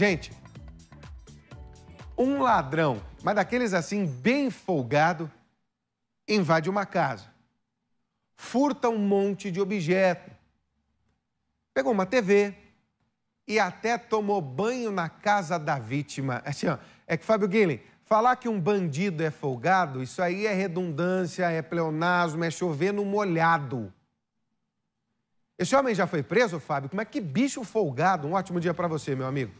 Gente, um ladrão, mas daqueles assim, bem folgado, invade uma casa, furta um monte de objeto, pegou uma TV e até tomou banho na casa da vítima. É assim, ó, é que Fábio Guilherme, falar que um bandido é folgado, isso aí é redundância, é pleonasmo, é chover no molhado. Esse homem já foi preso, Fábio? Como é que bicho folgado? Um ótimo dia para você, meu amigo.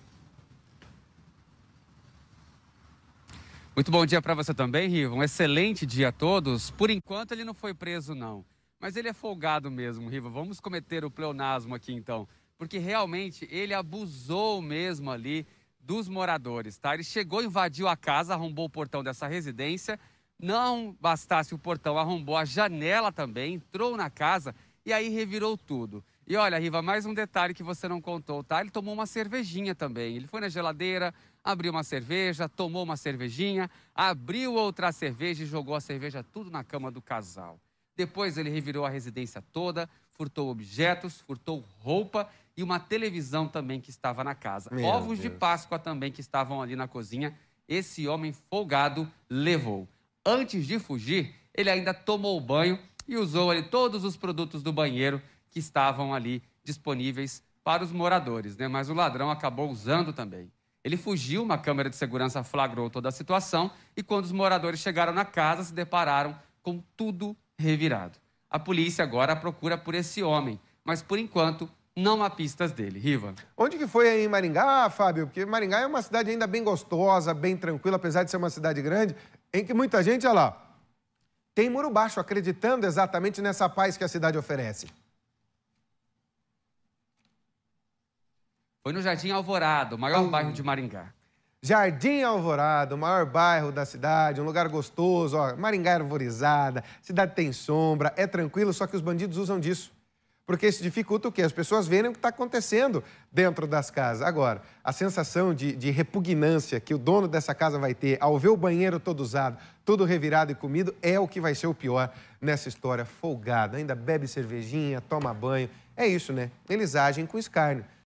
Muito bom dia para você também, Riva. Um excelente dia a todos. Por enquanto ele não foi preso, não. Mas ele é folgado mesmo, Riva. Vamos cometer o pleonasmo aqui então. Porque realmente ele abusou mesmo ali dos moradores, tá? Ele chegou, invadiu a casa, arrombou o portão dessa residência. Não bastasse o portão, arrombou a janela também, entrou na casa e aí revirou tudo. E olha, Riva, mais um detalhe que você não contou, tá? Ele tomou uma cervejinha também. Ele foi na geladeira, abriu uma cerveja, tomou uma cervejinha, abriu outra cerveja e jogou a cerveja tudo na cama do casal. Depois ele revirou a residência toda, furtou objetos, furtou roupa e uma televisão também que estava na casa. Meu Ovos Deus. de Páscoa também que estavam ali na cozinha. Esse homem folgado levou. Antes de fugir, ele ainda tomou banho e usou ali todos os produtos do banheiro que estavam ali disponíveis para os moradores, né? mas o ladrão acabou usando também. Ele fugiu, uma câmera de segurança flagrou toda a situação e quando os moradores chegaram na casa, se depararam com tudo revirado. A polícia agora procura por esse homem, mas por enquanto não há pistas dele. Riva. Onde que foi aí em Maringá, Fábio? Porque Maringá é uma cidade ainda bem gostosa, bem tranquila, apesar de ser uma cidade grande, em que muita gente, olha lá, tem muro baixo, acreditando exatamente nessa paz que a cidade oferece. Foi no Jardim Alvorada, o maior hum. bairro de Maringá. Jardim Alvorada, o maior bairro da cidade, um lugar gostoso, ó, Maringá é arvorizada, cidade tem sombra, é tranquilo, só que os bandidos usam disso. Porque isso dificulta o quê? As pessoas verem o que está acontecendo dentro das casas. Agora, a sensação de, de, repugnância que o dono dessa casa vai ter ao ver o banheiro todo usado, tudo revirado e comido, é o que vai ser o pior nessa história. folgada. ainda bebe cervejinha, toma banho. É isso, né? Eles agem com escárnio.